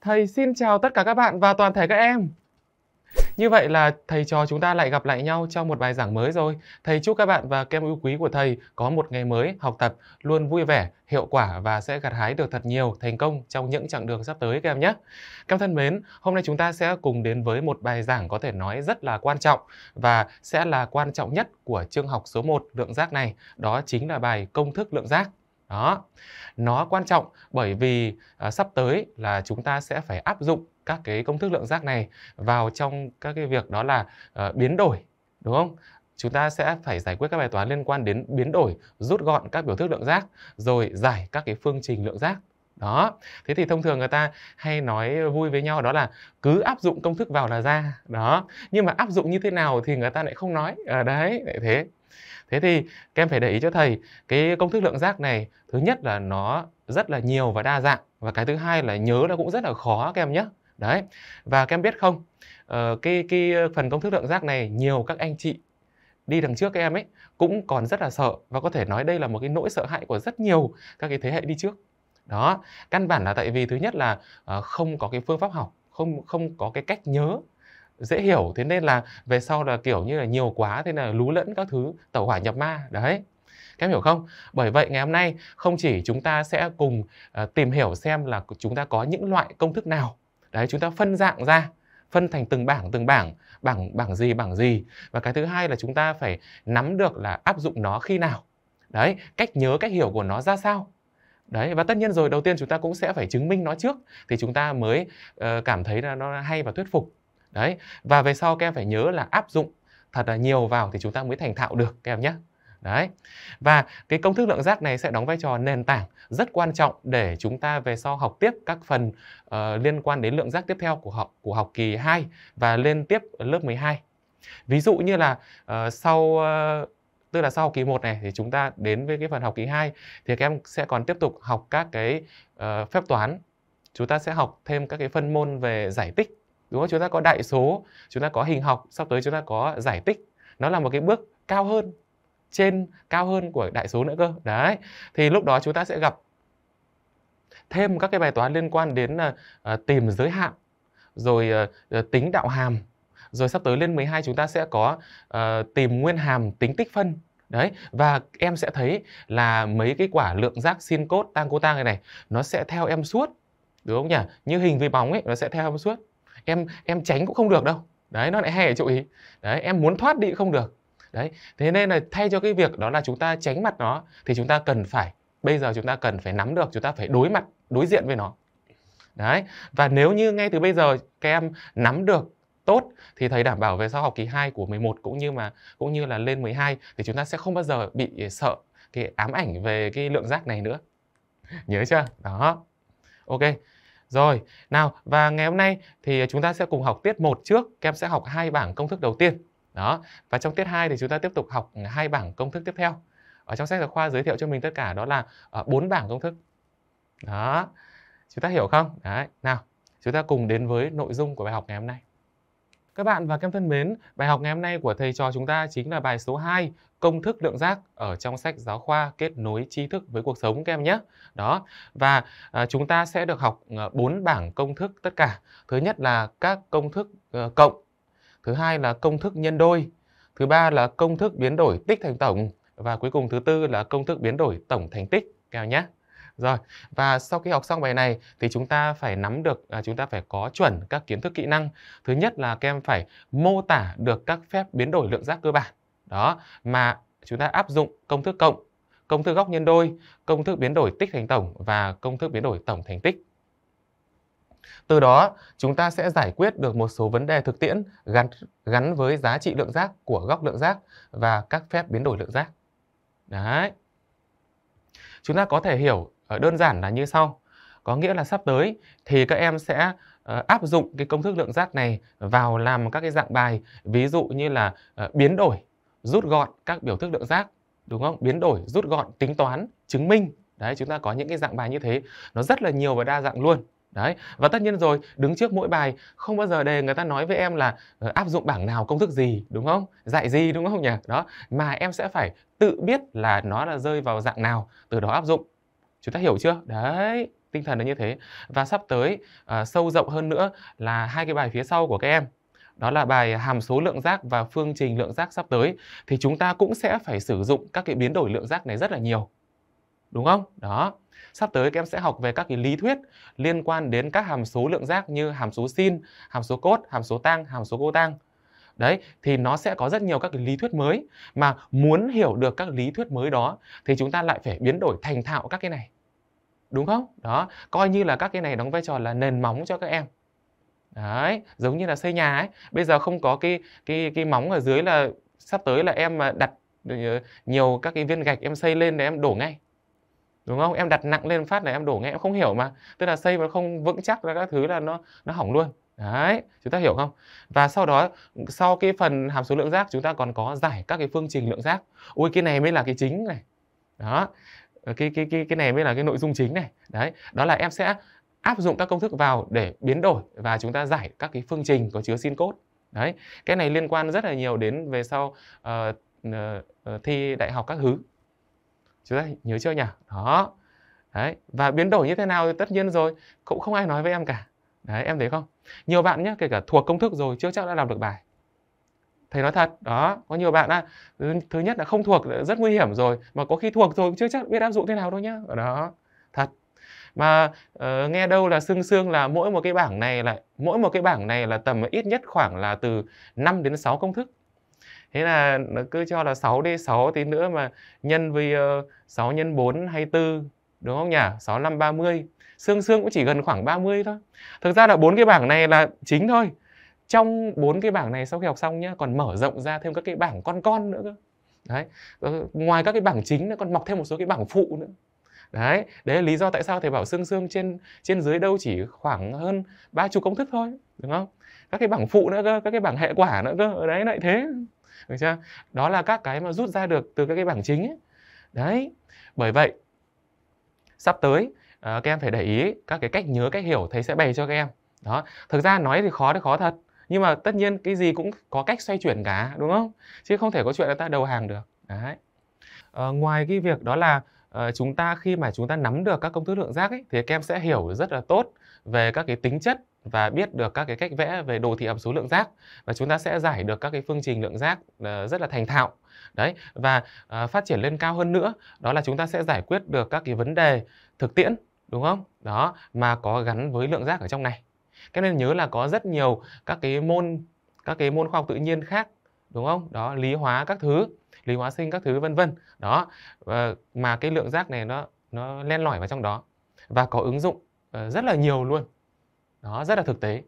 Thầy xin chào tất cả các bạn và toàn thể các em như vậy là thầy trò chúng ta lại gặp lại nhau trong một bài giảng mới rồi. Thầy chúc các bạn và kem em yêu quý của thầy có một ngày mới học tập luôn vui vẻ, hiệu quả và sẽ gặt hái được thật nhiều thành công trong những chặng đường sắp tới các em nhé. Các em thân mến, hôm nay chúng ta sẽ cùng đến với một bài giảng có thể nói rất là quan trọng và sẽ là quan trọng nhất của chương học số 1 lượng giác này, đó chính là bài công thức lượng giác đó nó quan trọng bởi vì à, sắp tới là chúng ta sẽ phải áp dụng các cái công thức lượng giác này vào trong các cái việc đó là à, biến đổi đúng không chúng ta sẽ phải giải quyết các bài toán liên quan đến biến đổi rút gọn các biểu thức lượng giác rồi giải các cái phương trình lượng giác đó thế thì thông thường người ta hay nói vui với nhau đó là cứ áp dụng công thức vào là ra đó nhưng mà áp dụng như thế nào thì người ta lại không nói à, đấy lại thế thế thì các em phải để ý cho thầy cái công thức lượng giác này thứ nhất là nó rất là nhiều và đa dạng và cái thứ hai là nhớ nó cũng rất là khó các em nhé đấy và các em biết không ờ, cái cái phần công thức lượng giác này nhiều các anh chị đi đằng trước các em ấy cũng còn rất là sợ và có thể nói đây là một cái nỗi sợ hãi của rất nhiều các cái thế hệ đi trước đó căn bản là tại vì thứ nhất là ờ, không có cái phương pháp học không không có cái cách nhớ dễ hiểu thế nên là về sau là kiểu như là nhiều quá thế là lú lẫn các thứ tẩu hỏa nhập ma đấy các em hiểu không? Bởi vậy ngày hôm nay không chỉ chúng ta sẽ cùng uh, tìm hiểu xem là chúng ta có những loại công thức nào. Đấy chúng ta phân dạng ra, phân thành từng bảng từng bảng, bảng bảng gì bảng gì và cái thứ hai là chúng ta phải nắm được là áp dụng nó khi nào. Đấy, cách nhớ cách hiểu của nó ra sao đấy và tất nhiên rồi đầu tiên chúng ta cũng sẽ phải chứng minh nó trước thì chúng ta mới uh, cảm thấy là nó hay và thuyết phục đấy và về sau các em phải nhớ là áp dụng thật là nhiều vào thì chúng ta mới thành thạo được các em nhé đấy và cái công thức lượng giác này sẽ đóng vai trò nền tảng rất quan trọng để chúng ta về sau học tiếp các phần uh, liên quan đến lượng giác tiếp theo của học của học kỳ 2 và lên tiếp lớp 12 ví dụ như là uh, sau uh, tức là sau kỳ 1 này thì chúng ta đến với cái phần học kỳ 2 thì các em sẽ còn tiếp tục học các cái uh, phép toán chúng ta sẽ học thêm các cái phân môn về giải tích đúng không chúng ta có đại số chúng ta có hình học sắp tới chúng ta có giải tích nó là một cái bước cao hơn trên cao hơn của đại số nữa cơ đấy thì lúc đó chúng ta sẽ gặp thêm các cái bài toán liên quan đến uh, tìm giới hạn rồi uh, tính đạo hàm rồi sắp tới lên 12 chúng ta sẽ có uh, tìm nguyên hàm tính tích phân Đấy, và em sẽ thấy là mấy cái quả lượng giác sin cốt tang cô tang này này nó sẽ theo em suốt. Đúng không nhỉ? Như hình với bóng ấy nó sẽ theo em suốt. Em em tránh cũng không được đâu. Đấy, nó lại hay ở chỗ ý. Đấy, em muốn thoát đi cũng không được. Đấy, thế nên là thay cho cái việc đó là chúng ta tránh mặt nó thì chúng ta cần phải bây giờ chúng ta cần phải nắm được, chúng ta phải đối mặt, đối diện với nó. Đấy, và nếu như ngay từ bây giờ các em nắm được tốt thì thầy đảm bảo về sau học kỳ 2 của 11 cũng như mà cũng như là lên 12 thì chúng ta sẽ không bao giờ bị sợ cái ám ảnh về cái lượng rác này nữa. Nhớ chưa? Đó. Ok. Rồi, nào và ngày hôm nay thì chúng ta sẽ cùng học tiết 1 trước, các em sẽ học hai bảng công thức đầu tiên. Đó. Và trong tiết 2 thì chúng ta tiếp tục học hai bảng công thức tiếp theo. Ở trong sách giáo khoa giới thiệu cho mình tất cả đó là ờ, bốn bảng công thức. Đó. Chúng ta hiểu không? Đấy. Nào, chúng ta cùng đến với nội dung của bài học ngày hôm nay. Các bạn và các em thân mến, bài học ngày hôm nay của thầy trò chúng ta chính là bài số 2, công thức lượng giác ở trong sách giáo khoa kết nối tri thức với cuộc sống các em nhé. Đó. Và à, chúng ta sẽ được học à, bốn bảng công thức tất cả. Thứ nhất là các công thức uh, cộng, thứ hai là công thức nhân đôi, thứ ba là công thức biến đổi tích thành tổng và cuối cùng thứ tư là công thức biến đổi tổng thành tích. Các em nhé. Rồi, và sau khi học xong bài này thì chúng ta phải nắm được à, chúng ta phải có chuẩn các kiến thức kỹ năng. Thứ nhất là các em phải mô tả được các phép biến đổi lượng giác cơ bản. Đó, mà chúng ta áp dụng công thức cộng, công thức góc nhân đôi, công thức biến đổi tích thành tổng và công thức biến đổi tổng thành tích. Từ đó, chúng ta sẽ giải quyết được một số vấn đề thực tiễn gắn gắn với giá trị lượng giác của góc lượng giác và các phép biến đổi lượng giác. Đấy. Chúng ta có thể hiểu Ờ, đơn giản là như sau. Có nghĩa là sắp tới thì các em sẽ ờ, áp dụng cái công thức lượng giác này vào làm các cái dạng bài ví dụ như là ờ, biến đổi, rút gọn các biểu thức lượng giác đúng không? Biến đổi, rút gọn, tính toán, chứng minh. Đấy chúng ta có những cái dạng bài như thế, nó rất là nhiều và đa dạng luôn. Đấy, và tất nhiên rồi, đứng trước mỗi bài không bao giờ đề người ta nói với em là áp dụng bảng nào công thức gì, đúng không? Dạy gì đúng không nhỉ? Đó, mà em sẽ phải tự biết là nó là rơi vào dạng nào, từ đó áp dụng chúng ta hiểu chưa đấy tinh thần là như thế và sắp tới uh, sâu rộng hơn nữa là hai cái bài phía sau của các em đó là bài hàm số lượng giác và phương trình lượng giác sắp tới thì chúng ta cũng sẽ phải sử dụng các cái biến đổi lượng giác này rất là nhiều đúng không đó sắp tới các em sẽ học về các cái lý thuyết liên quan đến các hàm số lượng giác như hàm số sin hàm số cốt hàm số tang hàm số cô tang đấy thì nó sẽ có rất nhiều các cái lý thuyết mới mà muốn hiểu được các lý thuyết mới đó thì chúng ta lại phải biến đổi thành thạo các cái này đúng không đó coi như là các cái này đóng vai trò là nền móng cho các em đấy giống như là xây nhà ấy bây giờ không có cái cái cái móng ở dưới là sắp tới là em mà đặt ờ, nhiều các cái viên gạch em xây lên để em đổ ngay đúng không em đặt nặng lên phát là em đổ ngay em không hiểu mà tức là xây mà không vững chắc là các thứ là nó nó hỏng luôn đấy chúng ta hiểu không và sau đó sau cái phần hàm số lượng giác chúng ta còn có giải các cái phương trình lượng giác. ui cái này mới là cái chính này đó Ờ, cái cái cái cái này mới là cái nội dung chính này đấy đó là em sẽ áp dụng các công thức vào để biến đổi và chúng ta giải các cái phương trình có chứa sin cốt đấy cái này liên quan rất là nhiều đến về sau uh, uh, thi đại học các thứ chúng ta nhớ chưa nhỉ đó đấy và biến đổi như thế nào thì tất nhiên rồi cũng không ai nói với em cả đấy em thấy không nhiều bạn nhé kể cả thuộc công thức rồi chưa chắc đã làm được bài thầy nói thật đó có nhiều bạn đã ừ, thứ nhất là không thuộc ờ, rất nguy hiểm rồi mà có khi thuộc rồi cũng chưa chắc biết áp dụng thế nào đâu nhá ở đó thật mà uh, nghe đâu là xương sương là mỗi một cái bảng này là mỗi một cái bảng này là tầm ít nhất khoảng là từ 5 đến 6 công thức thế là nó cứ cho là 6 đi 6 tí nữa mà nhân với ờ, uh, 6 nhân 4 24 đúng không nhỉ 65 30 xương sương cũng chỉ gần khoảng 30 thôi thực ra là bốn cái bảng này là chính thôi trong bốn cái bảng này sau khi học xong nhá còn mở rộng ra thêm các cái bảng con con nữa cơ đấy ờ, ngoài các cái bảng chính nó còn mọc thêm một số cái bảng phụ nữa đấy đấy là lý do tại sao thầy bảo xương xương trên trên dưới đâu chỉ khoảng hơn ba chục công thức thôi đúng không các cái bảng phụ nữa cơ các cái bảng hệ quả nữa cơ ở đấy lại thế được chưa đó là các cái mà rút ra được từ các cái bảng chính ấy. đấy bởi vậy sắp tới ờ, các em phải để ý các cái cách nhớ cách hiểu thầy sẽ bày cho các em đó thực ra nói thì khó thì khó thật nhưng mà tất nhiên cái gì cũng có cách xoay chuyển cả đúng không chứ không thể có chuyện là ta đầu hàng được đấy à, ngoài cái việc đó là à, chúng ta khi mà chúng ta nắm được các công thức lượng giác ấy, thì các em sẽ hiểu rất là tốt về các cái tính chất và biết được các cái cách vẽ về đồ thị hàm số lượng giác và chúng ta sẽ giải được các cái phương trình lượng giác ờ, rất là thành thạo đấy và phát triển lên cao hơn nữa đó là chúng ta sẽ giải quyết được các cái vấn đề thực tiễn đúng không đó mà có gắn với lượng giác ở trong này các nên nhớ là có rất nhiều các cái môn các cái môn khoa học tự nhiên khác đúng không đó lý hóa các thứ lý hóa sinh các thứ vân vân đó và, ờ, mà cái lượng rác này nó nó len lỏi vào trong đó và có ứng dụng ờ, rất là nhiều luôn đó rất là thực tế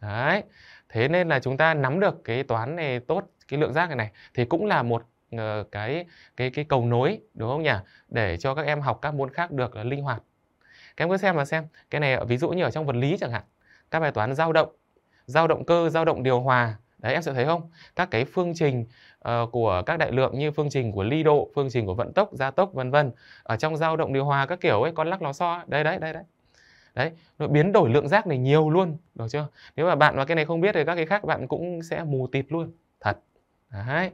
đấy thế nên là chúng ta nắm được cái toán này tốt cái lượng rác này này thì cũng là một ờ, cái cái cái cầu nối đúng không nhỉ để cho các em học các môn khác được linh hoạt các em cứ xem mà xem cái này ví dụ như ở trong vật lý chẳng hạn các bài toán dao động dao động cơ dao động điều hòa đấy em sẽ thấy không các cái phương trình uh, của các đại lượng như phương trình của ly độ phương trình của vận tốc gia tốc vân vân ở trong dao động điều hòa các kiểu ấy con lắc lò xo đây đấy đây đấy đấy nó biến đổi lượng giác này nhiều luôn được chưa nếu mà bạn mà cái này không biết thì các cái khác bạn cũng sẽ mù tịt luôn thật đấy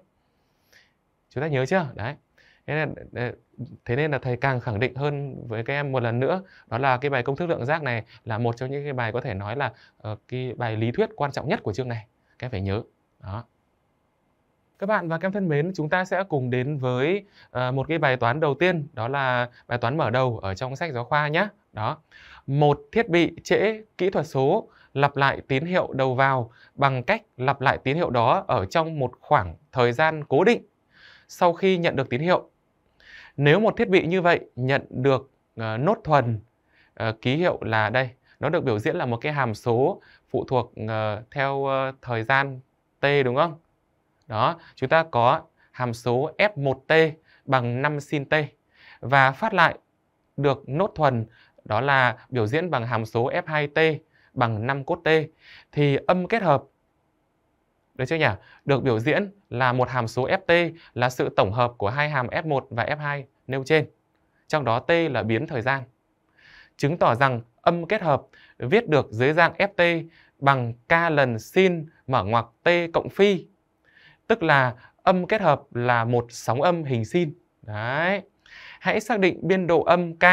chúng ta nhớ chưa đấy thế nên, ờ, thế nên là thầy càng khẳng định hơn với các em một lần nữa đó là cái bài công thức lượng giác này là một trong những cái bài có thể nói là uh, cái bài lý thuyết quan trọng nhất của chương này các em phải nhớ đó các bạn và các em thân mến, chúng ta sẽ cùng đến với uh, một cái bài toán đầu tiên, đó là bài toán mở đầu ở trong sách giáo khoa nhé. Đó. Một thiết bị trễ kỹ thuật số lặp lại tín hiệu đầu vào bằng cách lặp lại tín hiệu đó ở trong một khoảng thời gian cố định. Sau khi nhận được tín hiệu, nếu một thiết bị như vậy nhận được uh, nốt thuần uh, ký hiệu là đây, nó được biểu diễn là một cái hàm số phụ thuộc uh, theo uh, thời gian t đúng không? Đó, chúng ta có hàm số f1t bằng 5 sin t và phát lại được nốt thuần đó là biểu diễn bằng hàm số f2t bằng 5 cos t thì âm kết hợp được chưa nhỉ? Được biểu diễn là một hàm số ft là sự tổng hợp của hai hàm f1 và f2 nêu trên. Trong đó t là biến thời gian. Chứng tỏ rằng âm kết hợp viết được dưới dạng ft bằng k lần sin mở ngoặc t cộng phi. Tức là âm kết hợp là một sóng âm hình sin. Đấy. Hãy xác định biên độ âm k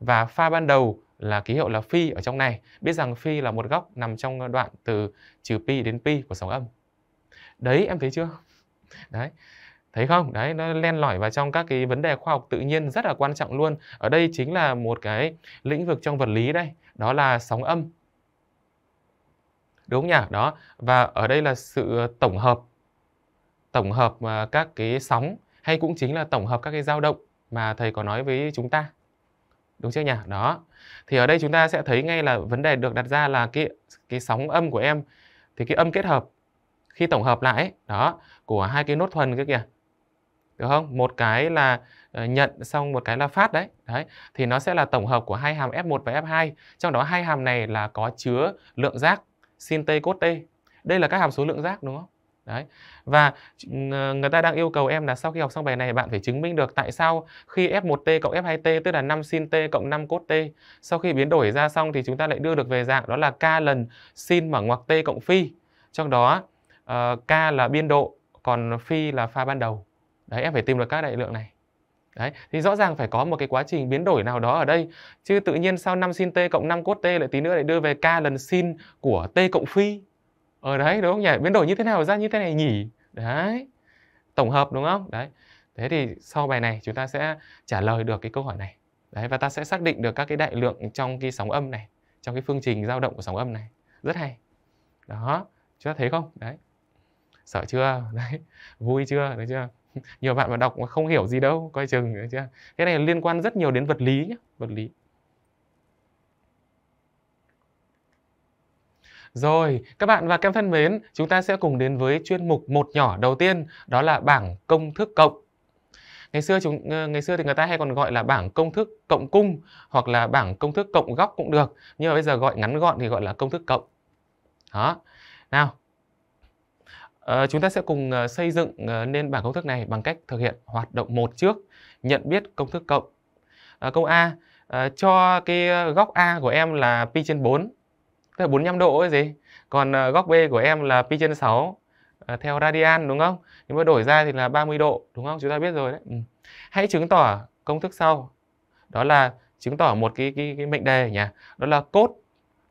và pha ban đầu là ký hiệu là phi ở trong này. Biết rằng phi là một góc nằm trong đoạn từ trừ pi đến pi của sóng âm đấy em thấy chưa đấy thấy không đấy nó len lỏi vào trong các cái vấn đề khoa học tự nhiên rất là quan trọng luôn ở đây chính là một cái lĩnh vực trong vật lý đây đó là sóng âm đúng nhỉ đó và ở đây là sự tổng hợp tổng hợp à, các cái sóng hay cũng chính là tổng hợp các cái dao động mà thầy có nói với chúng ta đúng chưa nhỉ đó thì ở đây chúng ta sẽ thấy ngay là vấn đề được đặt ra là cái cái sóng âm của em thì cái âm kết hợp khi tổng hợp lại đó của hai cái nốt thuần cái kìa được không một cái là ờ, nhận xong một cái là phát đấy đấy thì nó sẽ là tổng hợp của hai hàm f1 và f2 trong đó hai hàm này là có chứa lượng giác sin t cos t đây là các hàm số lượng giác đúng không đấy và ờ, người ta đang yêu cầu em là sau khi học xong bài này bạn phải chứng minh được tại sao khi f1t cộng f2t tức là 5 sin t cộng 5 cos t sau khi biến đổi ra xong thì chúng ta lại đưa được về dạng đó là k lần sin mở ngoặc t cộng phi trong đó Ờ, k là biên độ còn phi là pha ban đầu đấy em phải tìm được các đại lượng này đấy thì rõ ràng phải có một cái quá trình biến đổi nào đó ở đây chứ tự nhiên sau 5 sin t cộng 5 cos t lại tí nữa lại đưa về k lần sin của t cộng phi ở ờ, đấy đúng không nhỉ biến đổi như thế nào ra như thế này nhỉ đấy tổng hợp đúng không đấy thế thì sau bài này chúng ta sẽ trả lời được cái câu hỏi này đấy và ta sẽ xác định được các cái đại lượng trong cái sóng âm này trong cái phương trình dao động của sóng âm này rất hay đó chúng ta thấy không đấy sợ chưa đấy vui chưa đấy chưa nhiều bạn mà đọc mà không hiểu gì đâu coi chừng đấy chưa cái này liên quan rất nhiều đến vật lý nhé vật lý Rồi, các bạn và các em thân mến, chúng ta sẽ cùng đến với chuyên mục một nhỏ đầu tiên, đó là bảng công thức cộng. Ngày xưa chúng ờ, ngày xưa thì người ta hay còn gọi là bảng công thức cộng cung hoặc là bảng công thức cộng góc cũng được, nhưng mà bây giờ gọi ngắn gọn thì gọi là công thức cộng. Đó. Nào, Ờ, chúng ta sẽ cùng ờ, xây dựng ờ, nên bảng công thức này bằng cách thực hiện hoạt động một trước, nhận biết công thức cộng. À, câu A, à, cho cái góc A của em là pi trên 4, tức là 45 độ ấy gì. Còn à, góc B của em là pi trên 6 à, theo radian đúng không? nhưng mà đổi ra thì là 30 độ đúng không? Chúng ta biết rồi đấy. Ừ. Hãy chứng tỏ công thức sau. Đó là chứng tỏ một cái cái, cái mệnh đề nhỉ. Đó là cốt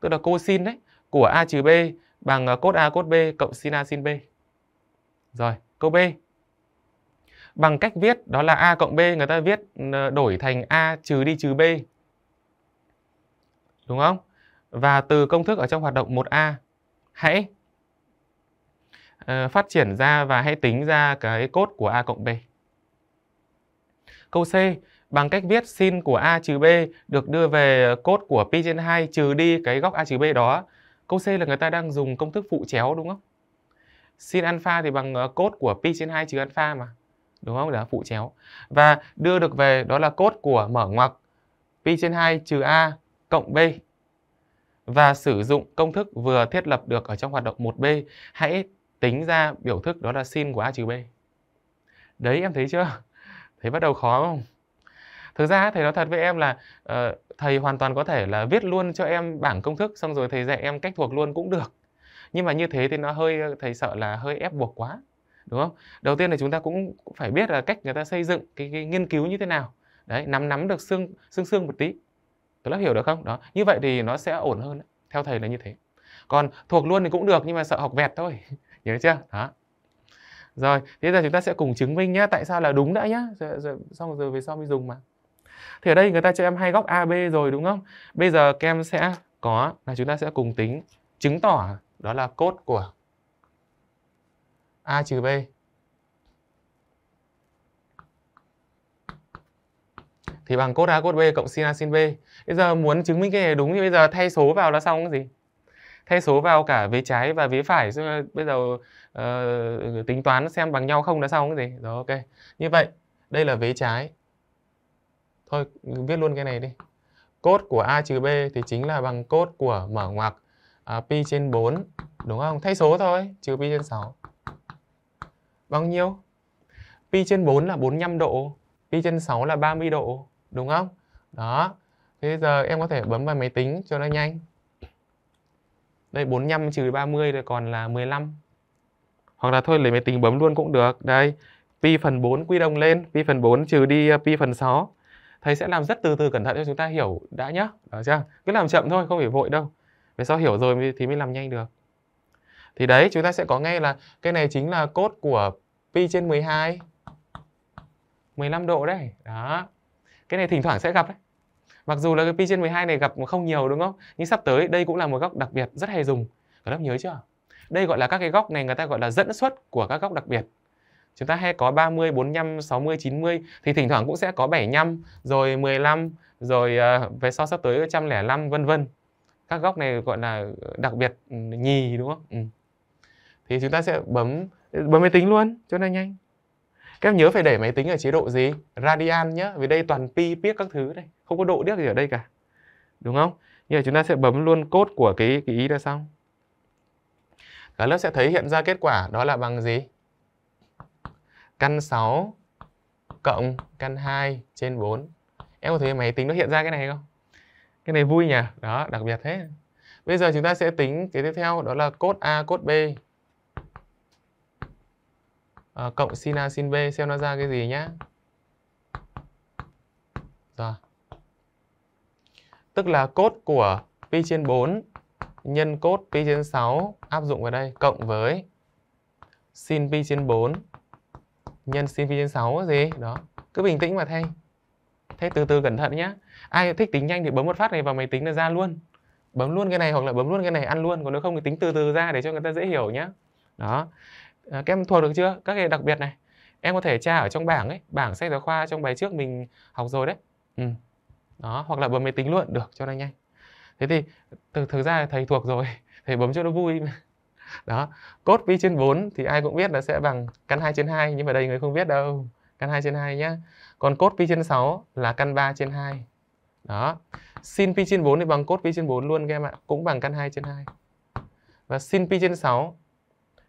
tức là cosin đấy của A trừ B bằng cốt A cốt B cộng sin A sin B. Rồi, câu B. Bằng cách viết đó là A cộng B người ta viết ờ, đổi thành A trừ đi trừ B. Đúng không? Và từ công thức ở trong hoạt động 1A hãy ờ, phát triển ra và hãy tính ra cái cốt của A cộng B. Câu C, bằng cách viết sin của A trừ B được đưa về cốt của pi trên 2 trừ đi cái góc A trừ B đó. Câu C là người ta đang dùng công thức phụ chéo đúng không? sin alpha thì bằng ờ, cốt của pi trên 2 trừ alpha mà. Đúng không? Đó phụ chéo. Và đưa được về đó là cốt của mở ngoặc pi trên 2 trừ a cộng b. Và sử dụng công thức vừa thiết lập được ở trong hoạt động 1b, hãy tính ra biểu thức đó là sin của a trừ b. Đấy em thấy chưa? Thấy bắt đầu khó không? Thực ra thầy nói thật với em là uh, thầy hoàn toàn có thể là viết luôn cho em bảng công thức xong rồi thầy dạy em cách thuộc luôn cũng được nhưng mà như thế thì nó hơi thầy sợ là hơi ép buộc quá đúng không đầu tiên là chúng ta cũng phải biết là cách người ta xây dựng cái, cái nghiên cứu như thế nào đấy nắm nắm được xương xương xương một tí tôi đã hiểu được không đó như vậy thì nó sẽ ổn hơn theo thầy là như thế còn thuộc luôn thì cũng được nhưng mà sợ học vẹt thôi nhớ chưa đó rồi thế giờ chúng ta sẽ cùng chứng minh nhá tại sao là đúng đã nhá rồi, rồi, xong rồi về sau mới dùng mà thì ở đây người ta cho em hai góc ab rồi đúng không bây giờ kem sẽ có là chúng ta sẽ cùng tính chứng tỏ đó là cốt của A trừ B. Thì bằng cốt A cốt B cộng sin A sin B. Bây giờ muốn chứng minh cái này đúng thì bây giờ thay số vào là xong cái gì? Thay số vào cả vế trái và vế phải. Bây giờ uh, tính toán xem bằng nhau không là xong cái gì? đó ok. Như vậy, đây là vế trái. Thôi, viết luôn cái này đi. Cốt của A trừ B thì chính là bằng cốt của mở ngoặc à, pi trên 4 đúng không? Thay số thôi, trừ pi trên 6. Bao nhiêu? Pi trên 4 là 45 độ, pi trên 6 là 30 độ, đúng không? Đó. Thế giờ em có thể bấm vào máy tính cho nó nhanh. Đây 45 trừ 30 rồi còn là 15. Hoặc là thôi lấy máy tính bấm luôn cũng được. Đây, pi phần 4 quy đồng lên, pi phần 4 trừ đi ờ, pi phần 6. Thầy sẽ làm rất từ từ cẩn thận cho chúng ta hiểu đã nhá. Đó chưa? Cứ làm chậm thôi, không phải vội đâu về sao hiểu rồi thì mới làm nhanh được thì đấy chúng ta sẽ có ngay là cái này chính là cốt của pi trên 12 15 độ đấy đó cái này thỉnh thoảng sẽ gặp đấy mặc dù là cái pi trên 12 này gặp không nhiều đúng không nhưng sắp tới đây cũng là một góc đặc biệt rất hay dùng các lớp nhớ chưa đây gọi là các cái góc này người ta gọi là dẫn xuất của các góc đặc biệt chúng ta hay có 30, 45, 60, 90 thì thỉnh thoảng cũng sẽ có 75 rồi 15 rồi ờ, về sau sắp tới 105 vân vân các góc này gọi là đặc biệt ừ, nhì đúng không ừ. thì chúng ta sẽ bấm bấm máy tính luôn cho nó nhanh các em nhớ phải để máy tính ở chế độ gì radian nhá vì đây toàn pi biết các thứ đây không có độ điếc gì ở đây cả đúng không như vậy chúng ta sẽ bấm luôn cốt của cái, cái ý ra xong cả lớp sẽ thấy hiện ra kết quả đó là bằng gì căn 6 cộng căn 2 trên 4 em có thấy máy tính nó hiện ra cái này không cái này vui nhỉ đó đặc biệt thế bây giờ chúng ta sẽ tính cái tiếp theo đó là cốt a cốt b à, cộng sin a sin b xem nó ra cái gì nhá rồi tức là cốt của pi trên 4 nhân cốt pi trên 6 áp dụng vào đây cộng với sin pi trên 4 nhân sin pi trên 6 gì đó cứ bình tĩnh mà thay thế từ từ cẩn thận nhé ai thích tính nhanh thì bấm một phát này vào máy tính là ra luôn bấm luôn cái này hoặc là bấm luôn cái này ăn luôn còn nếu không thì tính từ từ ra để cho người ta dễ hiểu nhá đó à, các em thuộc được chưa các cái đặc biệt này em có thể tra ở trong bảng ấy bảng sách giáo khoa trong bài trước mình học rồi đấy ừ. đó hoặc là bấm máy tính luôn được cho nó nhanh thế thì thực, thực ra thầy thuộc rồi thầy bấm cho nó vui đó cốt pi trên 4 thì ai cũng biết là sẽ bằng căn 2 trên 2 nhưng mà đây người không biết đâu căn 2 trên 2 nhá còn cos pi trên 6 là căn 3 trên 2. Đó. Sin pi trên 4 thì bằng cos pi trên 4 luôn các em ạ, cũng bằng căn 2 trên 2. Và sin pi trên 6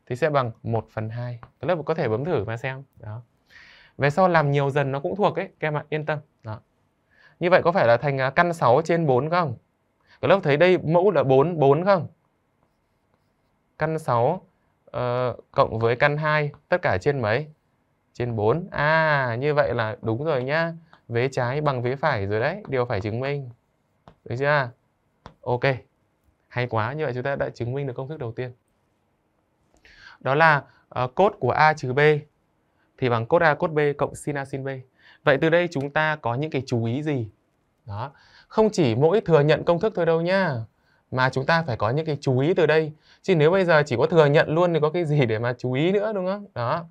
thì sẽ bằng 1 phần 2. Các lớp có thể bấm thử mà xem. Đó. Về sau làm nhiều dần nó cũng thuộc ấy, các em ạ, yên tâm. Đó. Như vậy có phải là thành à, căn 6 trên 4 không? Các lớp thấy đây mẫu là 4, 4 không? Căn 6 uh, ờ, cộng với căn 2 tất cả trên mấy? trên 4. À, như vậy là đúng rồi nhá. Vế trái bằng vế phải rồi đấy. Điều phải chứng minh. Được chưa? Ok. Hay quá. Như vậy chúng ta đã chứng minh được công thức đầu tiên. Đó là uh, cốt của A trừ B thì bằng cốt A cốt B cộng sin A sin B. Vậy từ đây chúng ta có những cái chú ý gì? Đó. Không chỉ mỗi thừa nhận công thức thôi đâu nhá mà chúng ta phải có những cái chú ý từ đây chứ nếu bây giờ chỉ có thừa nhận luôn thì có cái gì để mà chú ý nữa đúng không đó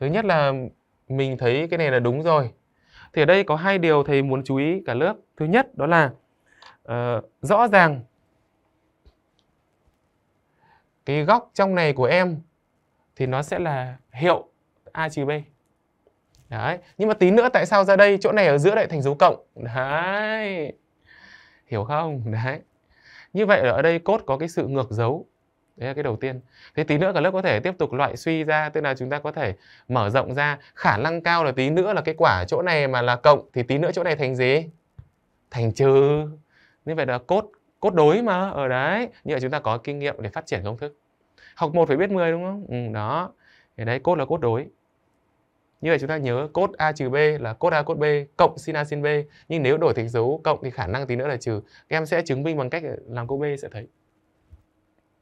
thứ nhất là mình thấy cái này là đúng rồi thì ở đây có hai điều thầy muốn chú ý cả lớp thứ nhất đó là uh, rõ ràng cái góc trong này của em thì nó sẽ là hiệu a trừ b đấy nhưng mà tí nữa tại sao ra đây chỗ này ở giữa lại thành dấu cộng đấy hiểu không đấy như vậy ở đây cốt có cái sự ngược dấu đấy là cái đầu tiên thế tí nữa cả lớp có thể tiếp tục loại suy ra tức là chúng ta có thể mở rộng ra khả năng cao là tí nữa là cái quả chỗ này mà là cộng thì tí nữa chỗ này thành gì thành trừ như vậy là cốt cốt đối mà ở ờ, đấy như vậy chúng ta có kinh nghiệm để phát triển công thức học một phải biết 10 đúng không ừ, đó thì đấy cốt là cốt đối như vậy chúng ta nhớ cốt a trừ b là cốt a cốt b cộng sin a sin b nhưng nếu đổi thành dấu cộng thì khả năng tí nữa là trừ các em sẽ chứng minh bằng cách làm câu b sẽ thấy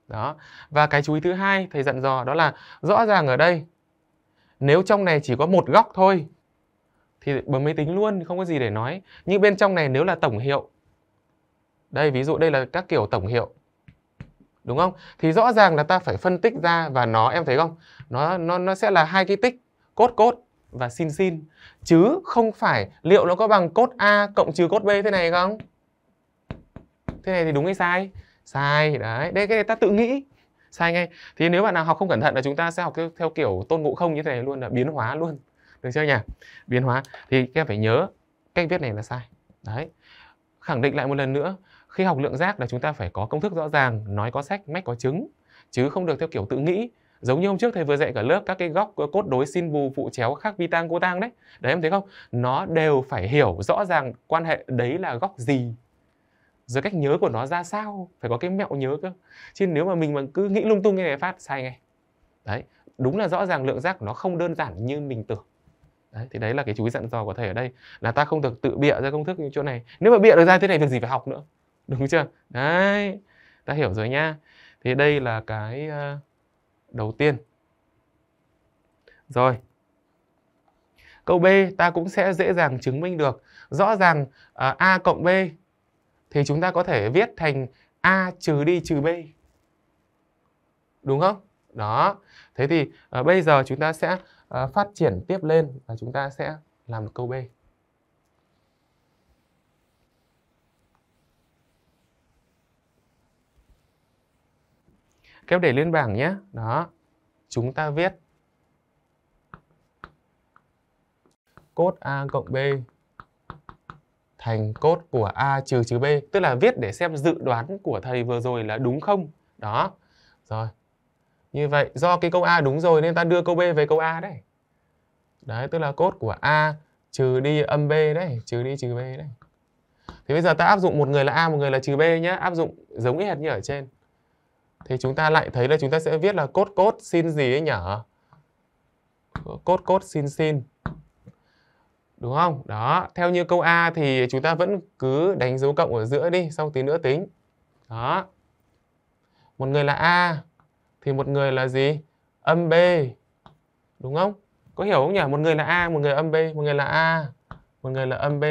đó và cái chú ý thứ hai thầy dặn dò đó là rõ ràng ở đây nếu trong này chỉ có một góc thôi thì bấm máy tính luôn không có gì để nói nhưng bên trong này nếu là tổng hiệu đây ví dụ đây là các kiểu tổng hiệu đúng không thì rõ ràng là ta phải phân tích ra và nó em thấy không nó nó nó sẽ là hai cái tích cốt cốt và xin xin chứ không phải liệu nó có bằng cốt a cộng trừ cốt b thế này không thế này thì đúng hay sai sai đấy đấy cái này ta tự nghĩ sai ngay thì nếu bạn nào học không cẩn thận là chúng ta sẽ học theo, kiểu tôn ngộ không như thế này luôn là biến hóa luôn được chưa nhỉ biến hóa thì các em phải nhớ cách viết này là sai đấy khẳng định lại một lần nữa khi học lượng giác là chúng ta phải có công thức rõ ràng nói có sách mách có chứng chứ không được theo kiểu tự nghĩ giống như hôm trước thầy vừa dạy cả lớp các cái góc cốt đối xin bù phụ chéo khác vi tang cô tang đấy đấy em thấy không nó đều phải hiểu rõ ràng quan hệ đấy là góc gì rồi cách nhớ của nó ra sao phải có cái mẹo nhớ cơ chứ nếu mà mình mà cứ nghĩ lung tung như này phát sai ngay đấy đúng là rõ ràng lượng giác của nó không đơn giản như mình tưởng đấy thì đấy là cái chú ý dặn dò của thầy ở đây là ta không được tự bịa ra công thức như chỗ này nếu mà bịa được ra thế này việc gì phải học nữa đúng chưa đấy ta hiểu rồi nhá thì đây là cái ờ, đầu tiên rồi câu b ta cũng sẽ dễ dàng chứng minh được rõ ràng ờ, a cộng b thì chúng ta có thể viết thành a trừ đi trừ b đúng không đó thế thì à, bây giờ chúng ta sẽ à, phát triển tiếp lên và chúng ta sẽ làm câu b Kéo để lên bảng nhé. Đó. Chúng ta viết cốt A cộng B thành cốt của A trừ trừ B tức là viết để xem dự đoán của thầy vừa rồi là đúng không đó rồi như vậy do cái câu A đúng rồi nên ta đưa câu B về câu A đấy đấy tức là cốt của A trừ đi âm B đấy trừ đi trừ B đấy thì bây giờ ta áp dụng một người là A một người là trừ B nhé áp dụng giống y hệt như ở trên thì chúng ta lại thấy là chúng ta sẽ viết là cốt cốt xin gì ấy nhở cốt cốt xin xin Đúng không? Đó, theo như câu A thì chúng ta vẫn cứ đánh dấu cộng ở giữa đi, sau tí nữa tính. Đó. Một người là A thì một người là gì? Âm B. Đúng không? Có hiểu không nhỉ? Một người là A, một người âm B, một người là A, một người là âm B.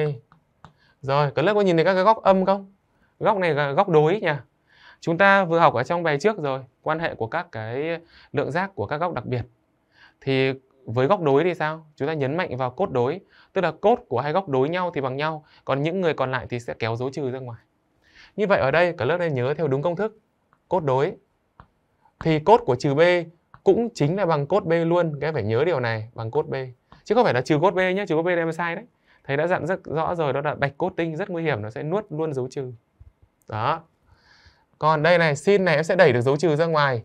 Rồi, cả lớp có nhìn thấy các cái góc âm không? Góc này là góc đối nhỉ? Chúng ta vừa học ở trong bài trước rồi, quan hệ của các cái lượng giác của các góc đặc biệt. Thì với góc đối thì sao? Chúng ta nhấn mạnh vào cốt đối tức là cốt của hai góc đối nhau thì bằng nhau còn những người còn lại thì sẽ kéo dấu trừ ra ngoài như vậy ở đây cả lớp nên nhớ theo đúng công thức cốt đối thì cốt của trừ b cũng chính là bằng cốt b luôn các em phải nhớ điều này bằng cốt b chứ không phải là trừ cốt b nhé trừ cốt b em sai đấy thầy đã dặn rất rõ rồi đó là bạch cốt tinh rất nguy hiểm nó sẽ nuốt luôn dấu trừ đó còn đây này sin này em sẽ đẩy được dấu trừ ra ngoài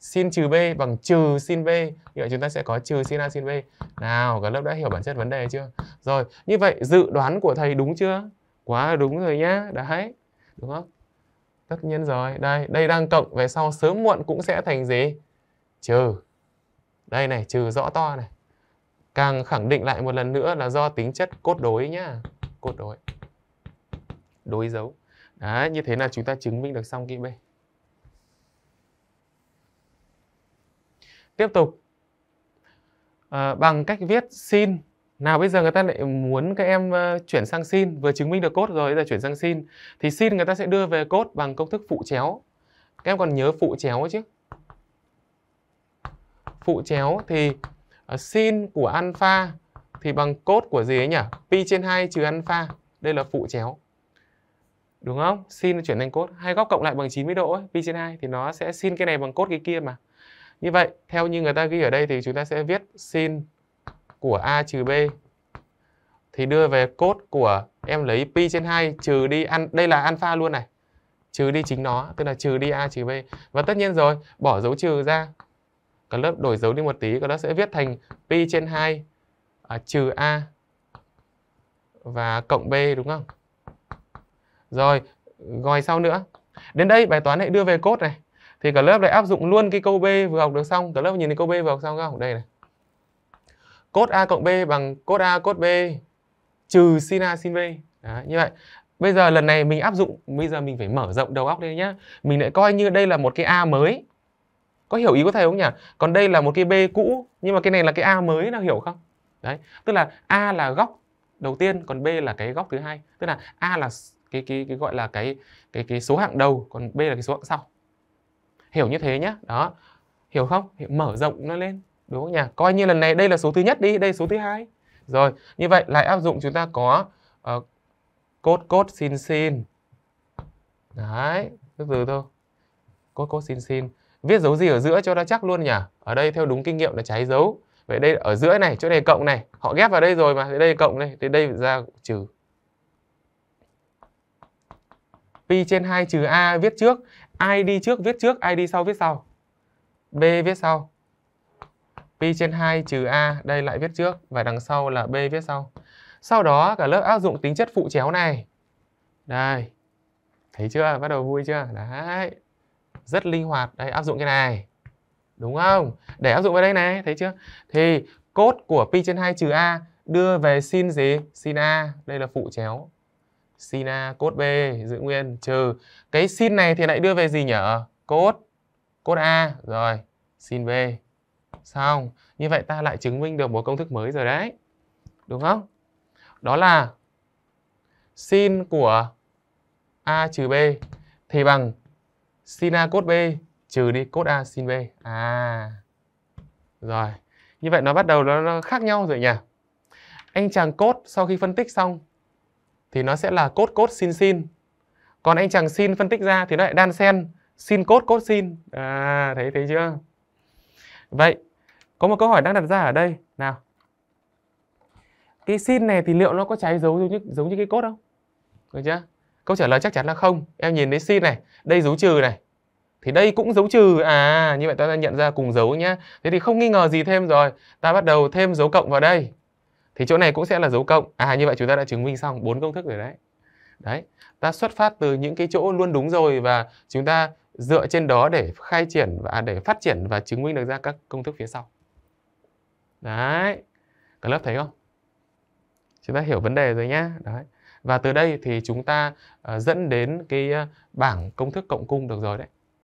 sin trừ b bằng trừ sin b như vậy chúng ta sẽ có trừ sin a sin b nào cả lớp đã hiểu bản chất vấn đề chưa rồi như vậy dự đoán của thầy đúng chưa quá đúng rồi nhá đấy đúng không tất nhiên rồi đây đây đang cộng về sau sớm muộn cũng sẽ thành gì trừ đây này trừ rõ to này càng khẳng định lại một lần nữa là do tính chất cốt đối nhá cốt đối đối dấu đấy như thế là chúng ta chứng minh được xong kỹ b tiếp tục à, bằng cách viết sin nào bây giờ người ta lại muốn các em uh, chuyển sang sin vừa chứng minh được cốt rồi bây giờ chuyển sang sin thì sin người ta sẽ đưa về cốt bằng công thức phụ chéo các em còn nhớ phụ chéo chứ phụ chéo thì uh, ờ, sin của alpha thì bằng cốt của gì ấy nhỉ pi trên 2 trừ alpha đây là phụ chéo đúng không sin chuyển thành cốt hai góc cộng lại bằng 90 độ ấy, pi trên 2 thì nó sẽ sin cái này bằng cốt cái kia mà như vậy, theo như người ta ghi ở đây thì chúng ta sẽ viết sin của A trừ B thì đưa về cốt của em lấy pi trên 2 trừ đi ăn đây là alpha luôn này. Trừ đi chính nó, tức là trừ đi A trừ B. Và tất nhiên rồi, bỏ dấu trừ ra. Cả lớp đổi dấu đi một tí, cả lớp sẽ viết thành pi trên 2 à, trừ A và cộng B đúng không? Rồi, gọi sau nữa. Đến đây bài toán lại đưa về cốt này thì cả lớp lại áp dụng luôn cái câu b vừa học được xong cả lớp nhìn thấy câu b vừa học xong không đây này cốt a cộng b bằng cốt a cốt b trừ sin a sin b Đó, như vậy bây giờ lần này mình áp dụng bây giờ mình phải mở rộng đầu óc lên nhá mình lại coi như đây là một cái a mới có hiểu ý của thầy không nhỉ còn đây là một cái b cũ nhưng mà cái này là cái a mới nào hiểu không đấy tức là a là góc đầu tiên còn b là cái góc thứ hai tức là a là cái cái cái gọi là cái cái cái số hạng đầu còn b là cái số hạng sau hiểu như thế nhé đó hiểu không hiểu, mở rộng nó lên đúng không nhỉ coi như lần này đây là số thứ nhất đi đây số thứ hai rồi như vậy lại áp dụng chúng ta có uh, cốt cốt xin xin đấy từ từ thôi cốt cốt xin xin viết dấu gì ở giữa cho nó chắc luôn nhỉ ở đây theo đúng kinh nghiệm là trái dấu vậy đây ở giữa này chỗ này cộng này họ ghép vào đây rồi mà đây cộng này thì đây ra trừ pi trên 2 trừ a viết trước ai đi trước viết trước ai đi sau viết sau b viết sau pi trên 2 trừ a đây lại viết trước và đằng sau là b viết sau sau đó cả lớp áp dụng tính chất phụ chéo này đây thấy chưa bắt đầu vui chưa đấy rất linh hoạt đây áp dụng cái này đúng không để áp dụng vào đây này thấy chưa thì cốt của pi trên 2 trừ a đưa về sin gì sin a đây là phụ chéo sin A à, cos B giữ nguyên trừ cái sin này thì lại đưa về gì nhở? Cos cos A rồi sin B. Xong, như vậy ta lại chứng minh được một công thức mới rồi đấy. Đúng không? Đó là sin của A trừ B thì bằng sin A cos B trừ đi cos A sin B. À. Rồi. Như vậy nó bắt đầu nó, nó khác nhau rồi nhỉ? Anh chàng cốt sau khi phân tích xong thì nó sẽ là cốt cốt sin sin còn anh chàng sin phân tích ra thì nó lại đan xen sin cốt cốt sin à thấy thấy chưa vậy có một câu hỏi đang đặt ra ở đây nào cái sin này thì liệu nó có trái dấu giống như giống như cái cốt không được chưa câu trả lời chắc chắn là không em nhìn thấy sin này đây dấu trừ này thì đây cũng dấu trừ à như vậy ta nhận ra cùng dấu nhá thế thì không nghi ngờ gì thêm rồi ta bắt đầu thêm dấu cộng vào đây thì chỗ này cũng sẽ là dấu cộng à như vậy chúng ta đã chứng minh xong bốn công thức rồi đấy đấy ta xuất phát từ những cái chỗ luôn đúng rồi và chúng ta dựa trên đó để khai triển và à, để phát triển và chứng minh được ra các công thức phía sau đấy cả lớp thấy không chúng ta hiểu vấn đề rồi nhá đấy và từ đây thì chúng ta à, dẫn đến cái à, bảng công thức cộng cung được rồi đấy